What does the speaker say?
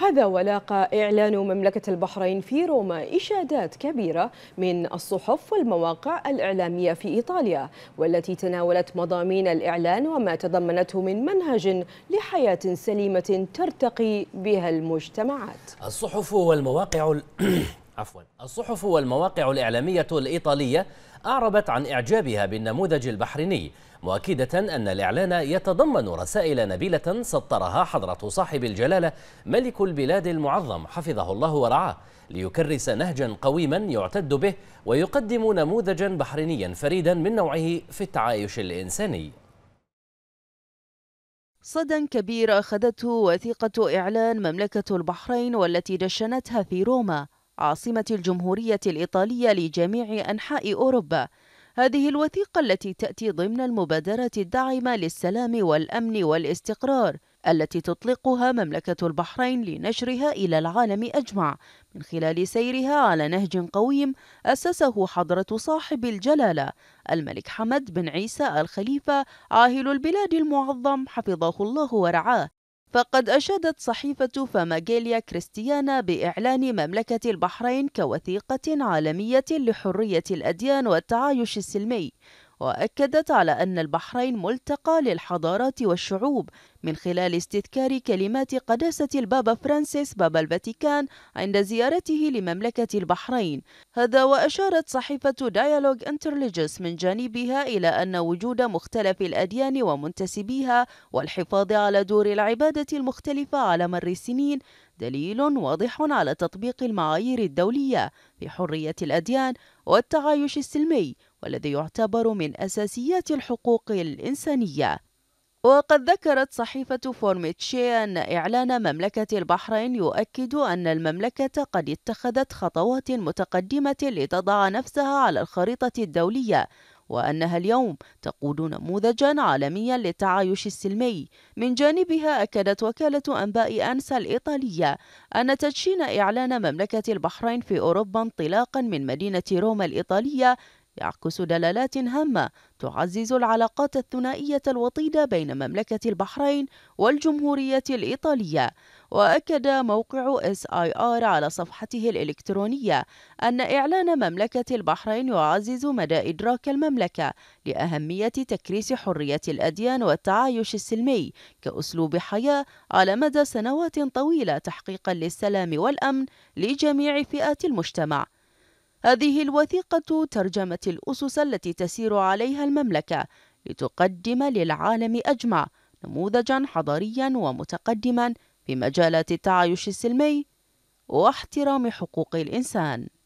هذا ولاقى إعلان مملكة البحرين في روما إشادات كبيرة من الصحف والمواقع الإعلامية في إيطاليا والتي تناولت مضامين الإعلان وما تضمنته من منهج لحياة سليمة ترتقي بها المجتمعات الصحف والمواقع عفوا الصحف والمواقع الإعلامية الإيطالية أعربت عن إعجابها بالنموذج البحريني مؤكدة أن الإعلان يتضمن رسائل نبيلة سطرها حضرة صاحب الجلالة ملك البلاد المعظم حفظه الله ورعاه ليكرس نهجا قويما يعتد به ويقدم نموذجا بحرينيا فريدا من نوعه في التعايش الإنساني صدى كبير أخذته وثيقة إعلان مملكة البحرين والتي دشنتها في روما عاصمة الجمهورية الإيطالية لجميع أنحاء أوروبا هذه الوثيقة التي تأتي ضمن المبادرة الداعمة للسلام والأمن والاستقرار التي تطلقها مملكة البحرين لنشرها إلى العالم أجمع من خلال سيرها على نهج قويم أسسه حضرة صاحب الجلالة الملك حمد بن عيسى الخليفة عاهل البلاد المعظم حفظه الله ورعاه فقد أشادت صحيفة فاماجيليا كريستيانا بإعلان مملكة البحرين كوثيقة عالمية لحرية الأديان والتعايش السلمي وأكدت على أن البحرين ملتقى للحضارات والشعوب من خلال استذكار كلمات قداسة البابا فرانسيس بابا الفاتيكان عند زيارته لمملكة البحرين هذا وأشارت صحيفة ديالوج انترليجس من جانبها إلى أن وجود مختلف الأديان ومنتسبيها والحفاظ على دور العبادة المختلفة على مر السنين دليل واضح على تطبيق المعايير الدولية في حرية الأديان والتعايش السلمي والذي يعتبر من أساسيات الحقوق الإنسانية وقد ذكرت صحيفة فورميتشي أن إعلان مملكة البحرين يؤكد أن المملكة قد اتخذت خطوات متقدمة لتضع نفسها على الخريطة الدولية وأنها اليوم تقود نموذجا عالميا للتعايش السلمي من جانبها أكدت وكالة أنباء أنسا الإيطالية أن تدشين إعلان مملكة البحرين في أوروبا انطلاقا من مدينة روما الإيطالية يعكس دلالات هامة تعزز العلاقات الثنائية الوطيدة بين مملكة البحرين والجمهورية الإيطالية وأكد موقع SIR على صفحته الإلكترونية أن إعلان مملكة البحرين يعزز مدى إدراك المملكة لأهمية تكريس حرية الأديان والتعايش السلمي كأسلوب حياة على مدى سنوات طويلة تحقيقا للسلام والأمن لجميع فئات المجتمع هذه الوثيقة ترجمت الأسس التي تسير عليها المملكة لتقدم للعالم أجمع نموذجا حضاريا ومتقدما في مجالات التعايش السلمي واحترام حقوق الإنسان